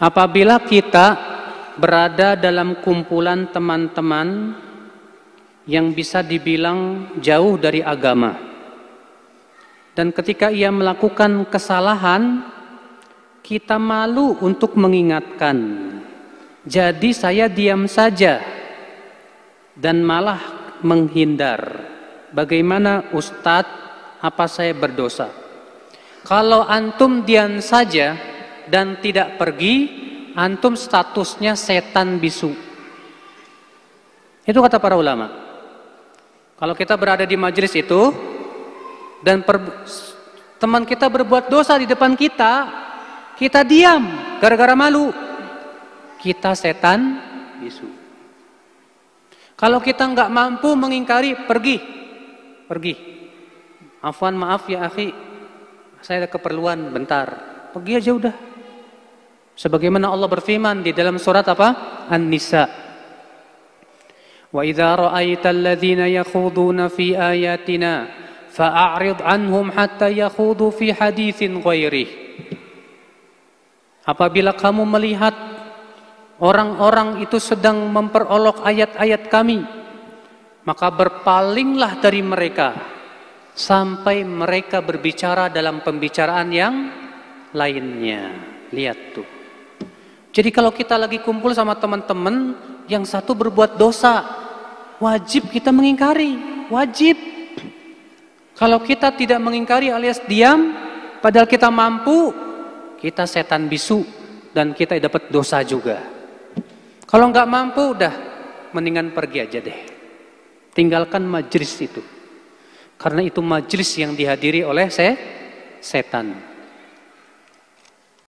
Apabila kita berada dalam kumpulan teman-teman yang bisa dibilang jauh dari agama, dan ketika ia melakukan kesalahan, kita malu untuk mengingatkan. Jadi, saya diam saja dan malah menghindar. Bagaimana Ustadz, apa saya berdosa? Kalau antum diam saja, dan tidak pergi, antum statusnya setan bisu. Itu kata para ulama. Kalau kita berada di majelis itu dan per, teman kita berbuat dosa di depan kita, kita diam gara-gara malu. Kita setan bisu. Kalau kita nggak mampu mengingkari, pergi, pergi. Afwan maaf ya akhi, saya ada keperluan bentar. Pergi aja udah, Sebagaimana Allah berfirman di dalam surat apa? An-Nisa. وَإِذَا رَأَيْتَ الَّذِينَ يَخُوضُونَ فِي آيَاتِنَا فَأَعْرِضْ عَنْهُمْ حَتَّى يَخُوضُوا فِي حَدِيثٍ غَيْرِهِ Apabila kamu melihat orang-orang itu sedang memperolok ayat-ayat kami, maka berpalinglah dari mereka sampai mereka berbicara dalam pembicaraan yang lainnya. Lihat tuh. Jadi kalau kita lagi kumpul sama teman-teman, yang satu berbuat dosa, wajib kita mengingkari, wajib. Kalau kita tidak mengingkari alias diam, padahal kita mampu, kita setan bisu dan kita dapat dosa juga. Kalau nggak mampu, udah mendingan pergi aja deh. Tinggalkan majelis itu. Karena itu majelis yang dihadiri oleh saya, setan.